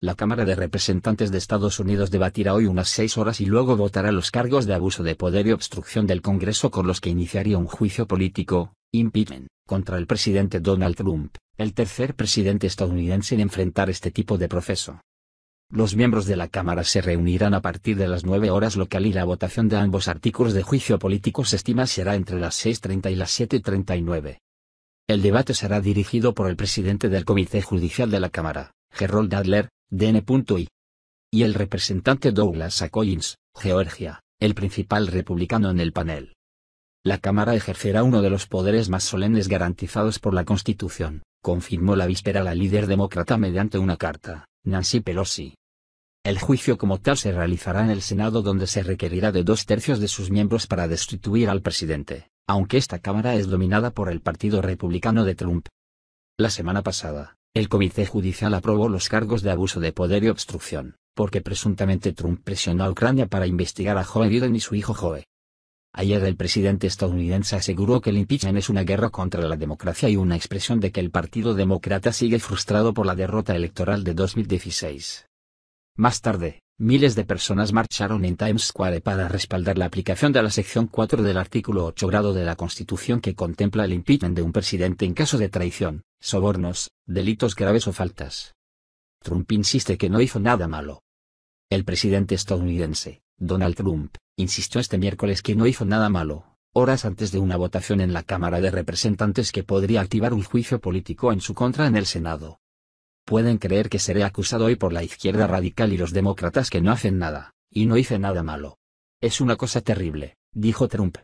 La Cámara de Representantes de Estados Unidos debatirá hoy unas seis horas y luego votará los cargos de abuso de poder y obstrucción del Congreso con los que iniciaría un juicio político, impeachment, contra el presidente Donald Trump, el tercer presidente estadounidense en enfrentar este tipo de proceso. Los miembros de la Cámara se reunirán a partir de las nueve horas local y la votación de ambos artículos de juicio político se estima será entre las 6.30 y las 7.39. El debate será dirigido por el presidente del Comité Judicial de la Cámara, Gerald Adler, DN.I. Y el representante Douglas A. Collins, Georgia, el principal republicano en el panel. La Cámara ejercerá uno de los poderes más solemnes garantizados por la Constitución, confirmó la víspera la líder demócrata mediante una carta, Nancy Pelosi. El juicio como tal se realizará en el Senado donde se requerirá de dos tercios de sus miembros para destituir al presidente, aunque esta Cámara es dominada por el Partido Republicano de Trump. La semana pasada, el comité judicial aprobó los cargos de abuso de poder y obstrucción, porque presuntamente Trump presionó a Ucrania para investigar a Joe Biden y su hijo Joe. Ayer el presidente estadounidense aseguró que el impeachment es una guerra contra la democracia y una expresión de que el Partido Demócrata sigue frustrado por la derrota electoral de 2016. Más tarde, Miles de personas marcharon en Times Square para respaldar la aplicación de la sección 4 del artículo 8 grado de la Constitución que contempla el impeachment de un presidente en caso de traición, sobornos, delitos graves o faltas. Trump insiste que no hizo nada malo. El presidente estadounidense, Donald Trump, insistió este miércoles que no hizo nada malo, horas antes de una votación en la Cámara de Representantes que podría activar un juicio político en su contra en el Senado pueden creer que seré acusado hoy por la izquierda radical y los demócratas que no hacen nada, y no hice nada malo. Es una cosa terrible, dijo Trump.